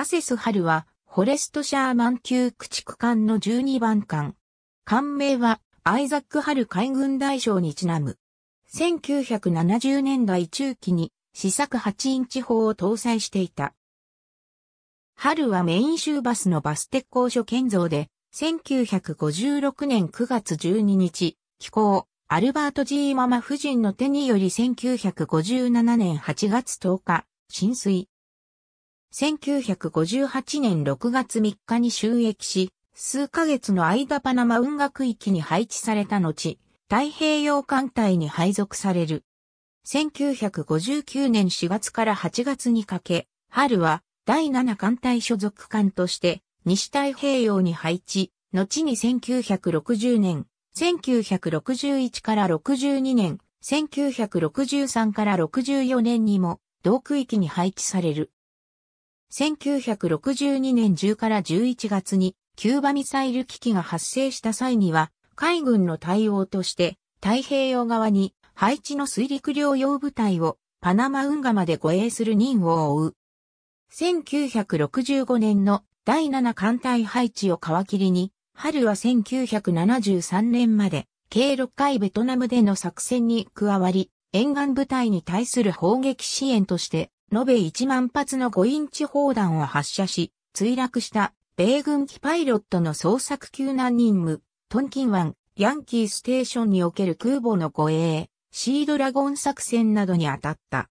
アセスハルは、フォレスト・シャーマン級駆逐艦の12番艦。艦名は、アイザック・ハル海軍大将にちなむ。1970年代中期に、試作8インチ砲を搭載していた。ハルはメイン州バスのバス鉄工所建造で、1956年9月12日、寄港、アルバート・ G・ ママ夫人の手により1957年8月10日、浸水。1958年6月3日に収益し、数ヶ月の間パナマ運河区域に配置された後、太平洋艦隊に配属される。1959年4月から8月にかけ、春は第7艦隊所属艦として西太平洋に配置、後に1960年、1961から62年、1963から64年にも同区域に配置される。1962年10から11月にキューバミサイル危機が発生した際には、海軍の対応として太平洋側に配置の水陸両用部隊をパナマ運河まで護衛する任務を負う。1965年の第7艦隊配置を皮切りに、春は1973年まで計6回ベトナムでの作戦に加わり、沿岸部隊に対する砲撃支援として延べ1万発の5インチ砲弾を発射し、墜落した米軍機パイロットの捜索救難任務、トンキン湾、ヤンキーステーションにおける空母の護衛、シードラゴン作戦などに当たった。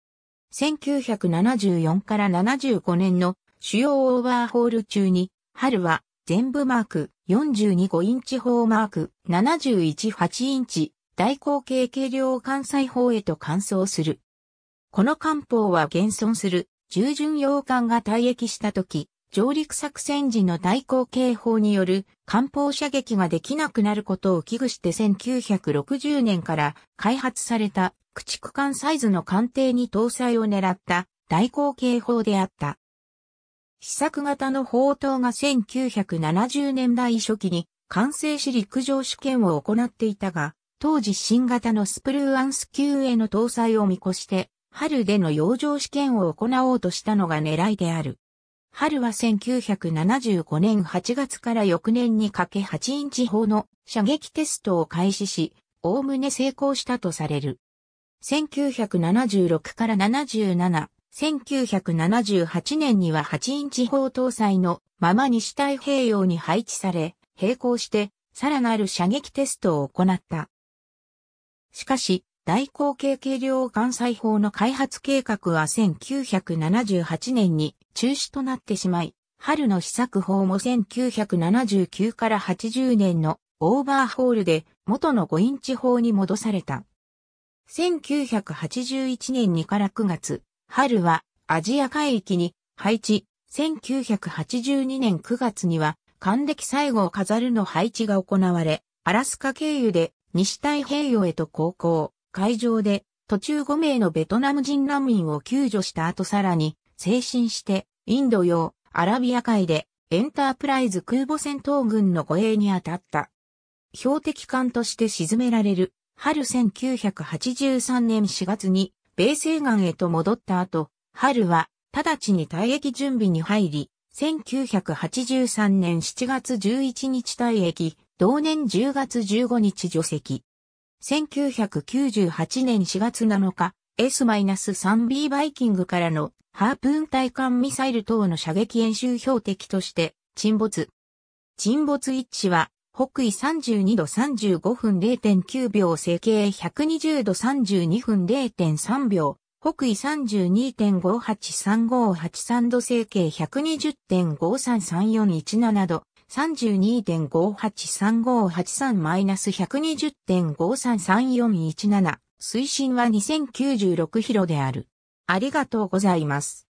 1974から75年の主要オーバーホール中に、春は全部マーク425インチ砲マーク718インチ大口径軽量関西砲へと換装する。この艦砲は現存する従巡洋艦が退役した時、上陸作戦時の対抗警報による艦砲射撃ができなくなることを危惧して1960年から開発された駆逐艦サイズの艦艇に搭載を狙った大口径砲であった。試作型の砲塔が1970年代初期に完成し陸上試験を行っていたが、当時新型のスプルーアンス級への搭載を見越して春での養生試験を行おうとしたのが狙いである。春は1975年8月から翌年にかけ8インチ砲の射撃テストを開始し、おおむね成功したとされる。1976から77、1978年には8インチ砲搭載のまま西太平洋に配置され、並行してさらなる射撃テストを行った。しかし、大口径軽量艦載法の開発計画は1978年に中止となってしまい、春の試作法も1979から80年のオーバーホールで元の5インチ法に戻された。1981年2から9月、春はアジア海域に配置、1982年9月には還暦最後を飾るの配置が行われ、アラスカ経由で西太平洋へと航行。会場で途中5名のベトナム人難民を救助した後さらに、精神してインド洋、アラビア海でエンタープライズ空母戦闘軍の護衛に当たった。標的艦として沈められる春1983年4月に米西岸へと戻った後、春は直ちに退役準備に入り、1983年7月11日退役、同年10月15日除籍。1998年4月7日、S-3B バイキングからのハープーン対艦ミサイル等の射撃演習標的として沈没。沈没位置は北緯32度35分0.9秒整形120度32分0.3秒。北緯32.583583度整形120.533417度、32.583583-120.533417。推進は2096キロである。ありがとうございます。